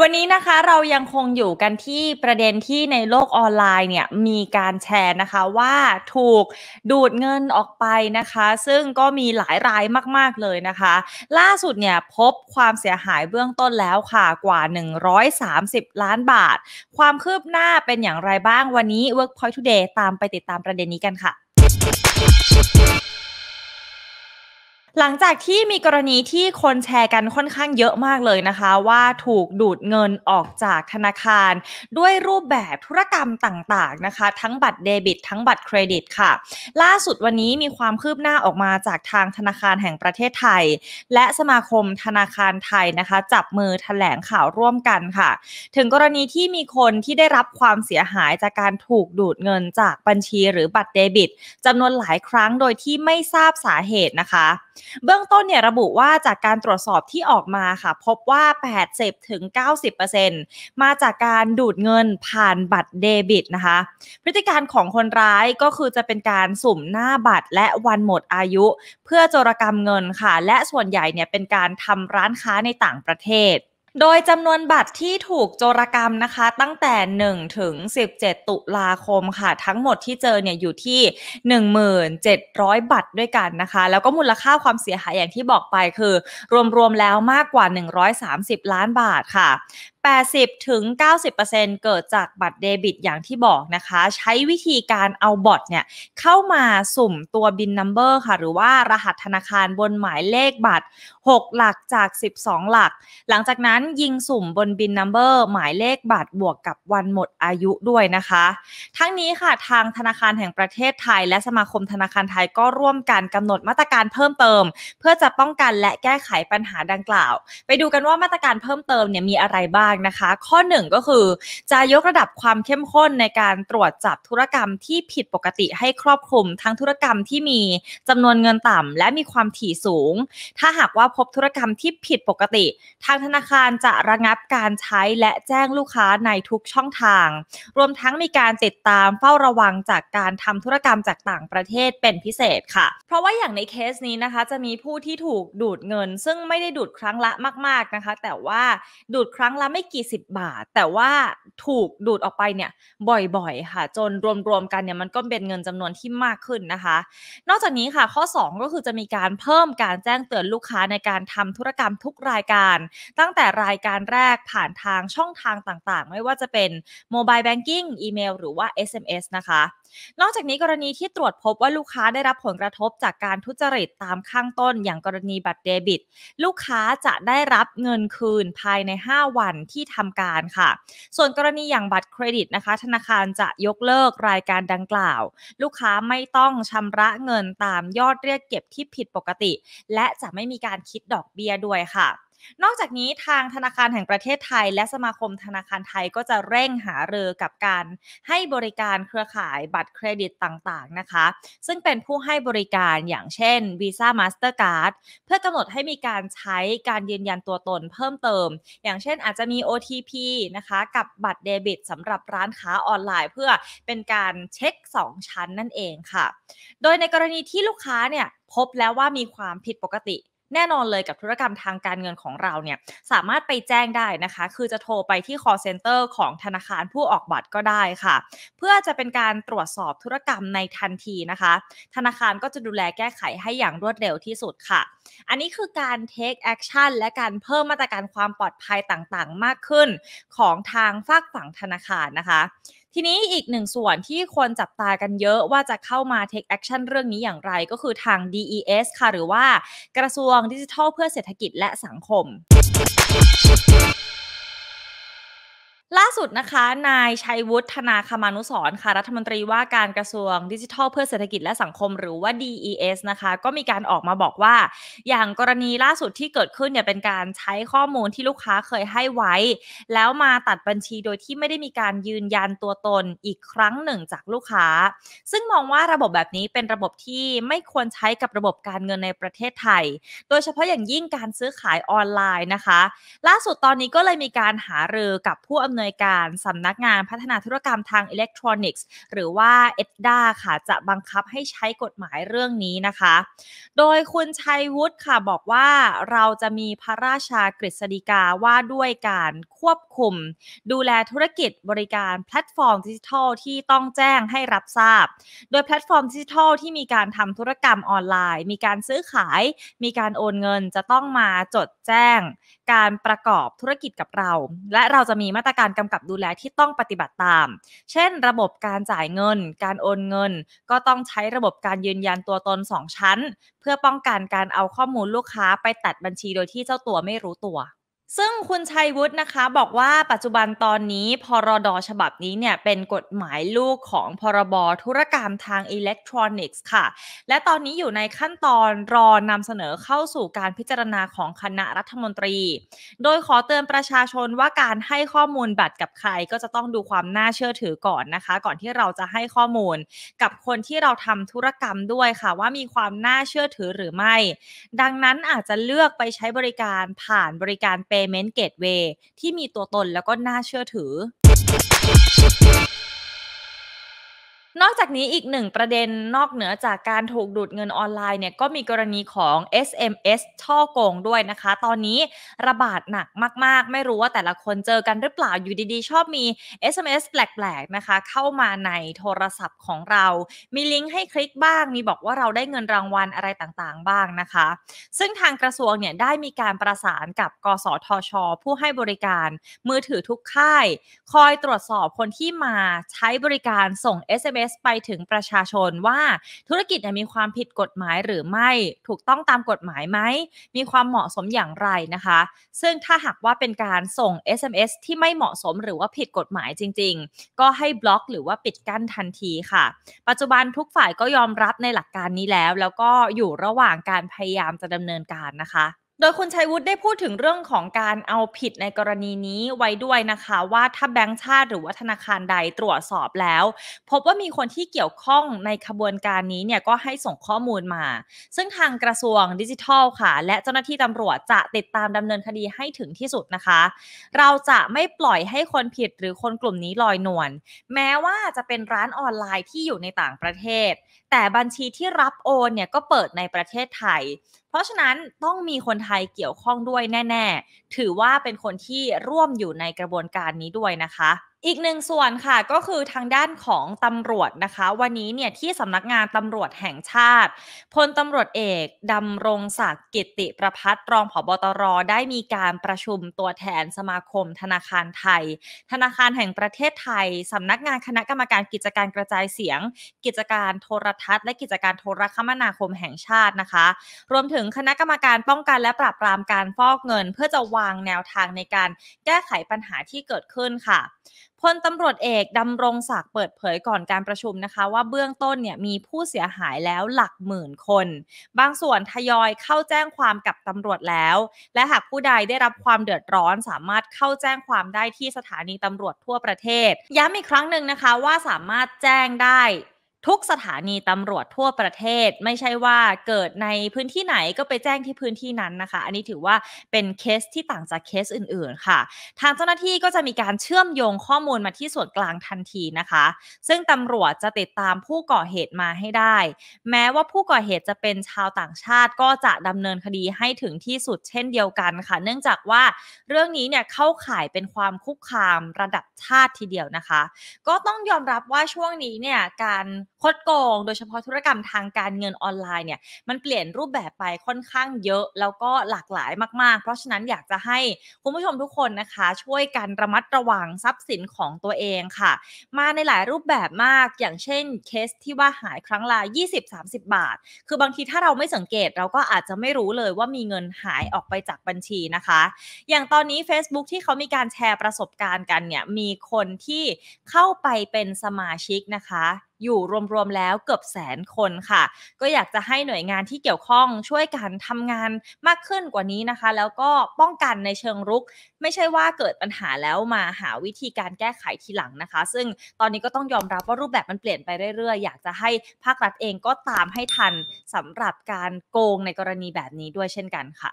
วันนี้นะคะเรายังคงอยู่กันที่ประเด็นที่ในโลกออนไลน์เนี่ย มีการแชร์นะคะว่าถูกดูดเงินออกไปนะคะ ซึ่งก็มีหลายรายมาก ๆเลยนะคะ ล่าสุดเนี่ยพบความเสียหายเบื้องต้นแล้วค่ะกว่า 130 ล้านบาท ความคืบหน้าเป็นอย่างไรบ้างวันนี้ Workpoint Today ตามไปติดตามประเด็นนี้กันค่ะหลังจากที่มีกรณีที่คนแชร์กันค่อนข้างเยอะมากเลยนะคะ ว่าถูกดูดเงินออกจากธนาคาร ด้วยรูปแบบธุรกรรมต่างๆนะคะ ทั้งบัตรเดบิต ทั้งบัตรเครดิตค่ะ ล่าสุดวันนี้มีความคืบหน้าออกมาจากทางธนาคารแห่งประเทศไทย และสมาคมธนาคารไทยนะคะ จับมือถแถลงข่าวร่วมกันค่ะ ถึงกรณีที่มีคนที่ได้รับความเสียหายจากการถูกดูดเงินจากบัญชี หรือบัตรเดบิตจำนวนหลายครั้งโดยที่ไม่ทราบสาเหตุนะคะเบื้องต้นเนี่ยระบุว่าจากการตรวจสอบที่ออกมาค่ะพบว่า 80ถึง90%มาจากการดูดเงินผ่านบัตรเดบิตนะคะ พฤติการของคนร้ายก็คือจะเป็นการสุ่มหน้าบัตรและวันหมดอายุ เพื่อโจรกรรมเงินค่ะและส่วนใหญ่เนี่ยเป็นการทำร้านค้าในต่างประเทศโดยจำนวนบัตรที่ถูกโจรกรรมนะคะ ตั้งแต่ 1 ถึง 17 ตุลาคมค่ะ ทั้งหมดที่เจอเนี่ยอยู่ที่ 1,700 บัตรด้วยกันนะคะ แล้วก็มูลค่าความเสียหายอย่างที่บอกไปคือ รวมๆแล้วมากกว่า 130 ล้านบาทค่ะ80ถึง90%เกิดจากบัตรเดบิต อย่างที่บอกนะคะ ใช้วิธีการเอาบอทเนี่ย เข้ามาสุ่มตัวบินนัมเบอร์ค่ะ หรือว่ารหัสธนาคารบนหมายเลขบัตร 6 หลักจาก 12 หลัก หลังจากนั้นยิงสุ่มบนบินนัมเบอร์หมายเลขบัตรบวกกับวันหมดอายุด้วยนะคะ ทั้งนี้ค่ะทางธนาคารแห่งประเทศไทยและสมาคมธนาคารไทยก็ร่วมกันกำหนดมาตรการเพิ่มเติม เพื่อจะป้องกันและแก้ไขปัญหาดังกล่าว ไปดูกันว่ามาตรการเพิ่มเติมเนี่ยมีอะไรบ้างางนะคะข้อ 1 ก็คือจะยกระดับความเข้มข้นในการตรวจจับธุรกรรมที่ผิดปกติให้ครอบคลุม ทั้งธุรกรรมที่มีจำนวนเงินต่ำ และมีความถี่สูง ถ้าหากว่าพบธุรกรรมที่ผิดปกติ ทางธนาคารจะระงับการใช้และแจ้งลูกค้าในทุกช่องทาง รวมทั้งมีการติดตามเฝ้าระวังจากการทำธุรกรรมจากต่างประเทศเป็นพิเศษค่ะ เพราะว่าอย่างในเคสนี้นะคะ จะมีผู้ที่ถูกดูดเงิน ซึ่งไม่ได้ดูดครั้งละมากๆนะคะแต่ว่าดูดครั้งละไม่ไม่กี่สิบบาท แต่ว่าถูกดูดออกไปเนี่ยบ่อยๆค่ะ จนรวมๆกันเนี่ยมันก็เป็นเงินจำนวนที่มากขึ้นนะคะ นอกจากนี้ค่ะข้อ 2 ก็คือจะมีการเพิ่มการแจ้งเตือนลูกค้าในการทำธุรกรรมทุกรายการ ตั้งแต่รายการแรกผ่านทางช่องทางต่างๆ ไม่ว่าจะเป็นโมบายแบงกิ้งอีเมลหรือว่า SMS นะคะนอกจากนี้กรณีที่ตรวจพบว่าลูกค้าได้รับผลกระทบจากการทุจริตตามข้างต้นอย่างกรณีบัตรเดบิต ลูกค้าจะได้รับเงินคืนภายใน 5 วันที่ทำการค่ะ ส่วนกรณีอย่างบัตรเครดิตนะคะ ธนาคารจะยกเลิกรายการดังกล่าว ลูกค้าไม่ต้องชำระเงินตามยอดเรียกเก็บที่ผิดปกติ และจะไม่มีการคิดดอกเบี้ยด้วยค่ะนอกจากนี้ทางธนาคารแห่งประเทศไทย และสมาคมธนาคารไทยก็จะเร่งหาเรือกับการให้บริการเครือข่ายบัตรเครดิตต่างๆนะคะ ซึ่งเป็นผู้ให้บริการอย่างเช่น Visa Mastercard เพื่อกำหนดให้มีการใช้การยืนยันตัวตนเพิ่มเติม อย่างเช่นอาจจะมี OTP นะคะกับบัตรเดบิตสำหรับร้านค้าออนไลน์เพื่อเป็นการเช็ค 2 ชั้นนั่นเองค่ะ โดยในกรณีที่ลูกค้าเนี่ยพบแล้วว่ามีความผิดปกติแน่นอนเลยกับธุรกรรมทางการเงินของเราเนี่ย สามารถไปแจ้งได้นะคะ คือจะโทรไปที่ call center ของธนาคารผู้ออกบัตรก็ได้ค่ะ เพื่อจะเป็นการตรวจสอบธุรกรรมในทันทีนะคะ ธนาคารก็จะดูแลแก้ไขให้อย่างรวดเร็วที่สุดค่ะ อันนี้คือการ take action และการเพิ่มมาตรการความปลอดภัยต่างๆมากขึ้นของทางฝากฝั่งธนาคารนะคะทีนี้อีกหนึ่งส่วนที่คนจับตากันเยอะว่าจะเข้ามา take action เรื่องนี้อย่างไร ก็คือทาง DES ค่ะ หรือว่ากระทรวงดิจิทัลเพื่อเศรษฐกิจและสังคมล่าสุดนะคะนายชัยวุฒธนาคมานุสรค่ะรัฐมนตรีว่าการกระทรวงดิจิทัลเพื่อเศรษฐกิจและสังคมหรือว่า DES นะคะ ก็มีการออกมาบอกว่า อย่างกรณีล่าสุดที่เกิดขึ้นเนี่ยเป็นการใช้ข้อมูลที่ลูกค้าเคยให้ไว้ แล้วมาตัดบัญชีโดยที่ไม่ได้มีการยืนยันตัวตนอีกครั้งหนึ่งจากลูกค้า ซึ่งมองว่าระบบแบบนี้เป็นระบบที่ไม่ควรใช้กับระบบการเงินในประเทศไทย โดยเฉพาะอย่างยิ่งการซื้อขายออนไลน์นะคะ ล่าสุดตอนนี้ก็เลยมีการหารือกับผู้อำนวยนวยการสำนักงานพัฒนาธุรกรรมทางอิเล็กทรอนิกส์หรือว่าเอ็ดดาค่ะ จะบังคับให้ใช้กฎหมายเรื่องนี้นะคะ โดยคุณชัยวุฒิค่ะบอกว่า เราจะมีพระราชากฤษฎีกาว่าด้วยการควบคุมดูแลธุรกิจบริการแพลตฟอร์มดิจิทัล ที่ต้องแจ้งให้รับทราบ โดยแพลตฟอร์มดิจิทัลที่มีการทำธุรกรรมออนไลน์ มีการซื้อขายมีการโอนเงินจะต้องมาจดแจ้ง การประกอบธุรกิจกับเรา และเราจะมีมาตรการกำกับดูแลที่ต้องปฏิบัติตาม เช่น ระบบการจ่ายเงิน การโอนเงิน ก็ต้องใช้ระบบการยืนยันตัวตน 2 ชั้น เพื่อป้องกันการเอาข้อมูลลูกค้าไปตัดบัญชีโดยที่เจ้าตัวไม่รู้ตัวซึ่งคุณชัยวุฒินะคะ บอกว่าปัจจุบันตอนนี้พรดฉบับนี้เนี่ย เป็นกฎหมายลูกของพรบธุรกรรมทางอิเล็กทรอนิกส์ค่ะ และตอนนี้อยู่ในขั้นตอนรอนำเสนอเข้าสู่การพิจารณาของคณะรัฐมนตรี โดยขอเตือนประชาชนว่าการให้ข้อมูลบัตรกับใครก็จะต้องดูความน่าเชื่อถือก่อนนะคะ ก่อนที่เราจะให้ข้อมูลกับคนที่เราทำธุรกรรมด้วยค่ะ ว่ามีความน่าเชื่อถือหรือไม่ ดังนั้นอาจจะเลือกไปใช้บริการผ่านบริการเป็ Payment Gateway ที่มีตัวตนแล้วก็น่าเชื่อถือนอกจากนี้อีกหนึ่งประเด็นนอกเหนือจากการถูกดูดเงินออนไลน์เนี่ยก็มีกรณีของ SMS ช่อโกงด้วยนะคะ ตอนนี้ระบาดหนักมากๆ ไม่รู้ว่าแต่ละคนเจอกันหรือเปล่าอยู่ดีๆชอบมี SMS แปลกๆ นะคะ เข้ามาในโทรศัพท์ของเรา มีลิงก์ให้คลิกบ้าง มีบอกว่าเราได้เงินรางวัลอะไรต่างๆ บ้างนะคะ ซึ่งทางกระทรวงเนี่ยได้มีการประสานกับ กสทช ผู้ให้บริการมือถือทุกค่าย คอยตรวจสอบคนที่มาใช้บริการส่ง SMS สไปถึงประชาชนว่าธุรกิจมีความผิดกฎหมายหรือไม่ ถูกต้องตามกฎหมายไหมมีความเหมาะสมอย่างไรนะคะ ซึ่งถ้าหากว่าเป็นการส่ง SMS ที่ไม่เหมาะสมหรือว่าผิดกฎหมายจริงๆ ก็ให้บล็อกหรือว่าปิดกั้นทันทีค่ะ ปัจจุบันทุกฝ่ายก็ยอมรับในหลักการนี้แล้ว แล้วก็อยู่ระหว่างการพยายามจะดำเนินการนะคะดยคุณชัยวุฒิได้พูดถึงเรื่องของการเอาผิดในกรณีนี้ไว้ด้วยนะคะว่าถ้าแบงก์ชาติหรือว่าธนาคารใดตรวจสอบแล้ว พบว่ามีคนที่เกี่ยวข้องในขบวนการนี้เนี่ยก็ให้ส่งข้อมูลมา ซึ่งทางกระทรวงดิจิทัลค่ะและเจ้าหน้าที่ตำรวจจะติดตามดำเนินคดีให้ถึงที่สุดนะคะ เราจะไม่ปล่อยให้คนผิดหรือคนกลุ่มนี้ลอยนวลแม้ว่าจะเป็นร้านออนไลน์ที่อยู่ในต่างประเทศแต่บัญชีที่รับโอนเนี่ยก็เปิดในประเทศไทย เพราะฉะนั้นต้องมีคนไทยเกี่ยวข้องด้วยแน่ ๆ ถือว่าเป็นคนที่ร่วมอยู่ในกระบวนการนี้ด้วยนะคะอีกหนึ่งส่วนค่ะ ก็คือทางด้านของตำรวจนะคะ วันนี้เนี่ยที่สำนักงานตำรวจแห่งชาติ พลตำรวจเอกดำรงศักดิ์กิติประพัฒรองผบตรได้มีการประชุมตัวแทนสมาคมธนาคารไทย ธนาคารแห่งประเทศไทยสำนักงานคณะกรรมการกิจการกระจายเสียง กิจการโทรทัศน์ และกิจการโทรคมนาคมแห่งชาตินะคะ รวมถึงคณะกรรมการป้องกันและปราบปรามการฟอกเงิน เพื่อจะวางแนวทางในการแก้ไขปัญหาที่เกิดขึ้นค่ะพลตำรวจเอกดำรงศักดิ์เปิดเผยก่อนการประชุมนะคะว่าเบื้องต้นเนี่ยมีผู้เสียหายแล้วหลักหมื่นคน บางส่วนทยอยเข้าแจ้งความกับตำรวจแล้ว และหากผู้ใดได้รับความเดือดร้อนสามารถเข้าแจ้งความได้ที่สถานีตำรวจทั่วประเทศย้ำอีกครั้งหนึ่งนะคะว่าสามารถแจ้งได้ทุกสถานีตำรวจทั่วประเทศไม่ใช่ว่าเกิดในพื้นที่ไหนก็ไปแจ้งที่พื้นที่นั้นนะคะ อันนี้ถือว่าเป็นเคสที่ต่างจากเคสอื่นๆ ค่ะทางเจ้าหน้าที่ก็จะมีการเชื่อมโยงข้อมูลมาที่ส่วนกลางทันทีนะคะ ซึ่งตำรวจจะติดตามผู้ก่อเหตุมาให้ได้ แม้ว่าผู้ก่อเหตุจะเป็นชาวต่างชาติก็จะดำเนินคดีให้ถึงที่สุดเช่นเดียวกันค่ะ เนื่องจากว่าเรื่องนี้เนี่ยเข้าข่ายเป็นความคุกคามระดับชาติทีเดียวนะคะ ก็ต้องยอมรับว่าช่วงนี้เนี่ยการคดโกงโดยเฉพาะธุรกรรมทางการเงินออนไลน์เนี่ย มันเปลี่ยนรูปแบบไปค่อนข้างเยอะแล้วก็หลากหลายมาก ๆ เพราะฉะนั้นอยากจะให้คุณผู้ชมทุกคนนะคะ ช่วยกันระมัดระวังทรัพย์สินของตัวเองค่ะ มาในหลายรูปแบบมากอย่างเช่นเคสที่ว่าหายครั้งละ20-30 บาท คือบางทีถ้าเราไม่สังเกต เราก็อาจจะไม่รู้เลยว่ามีเงินหายออกไปจากบัญชีนะคะ อย่างตอนนี้ Facebook ที่เขามีการแชร์ประสบการณ์กันเนี่ยมีคนที่เข้าไปเป็นสมาชิกนะคะอยู่รวมๆแล้วเกือบแสนคนค่ะ ก็อยากจะให้หน่วยงานที่เกี่ยวข้องช่วยกันทำงานมากขึ้นกว่านี้นะคะ แล้วก็ป้องกันในเชิงรุก ไม่ใช่ว่าเกิดปัญหาแล้วมาหาวิธีการแก้ไขทีหลังนะคะ ซึ่งตอนนี้ก็ต้องยอมรับว่ารูปแบบมันเปลี่ยนไปเรื่อยๆอยากจะให้ภาครัฐเองก็ตามให้ทันสำหรับการโกงในกรณีแบบนี้ด้วยเช่นกันค่ะ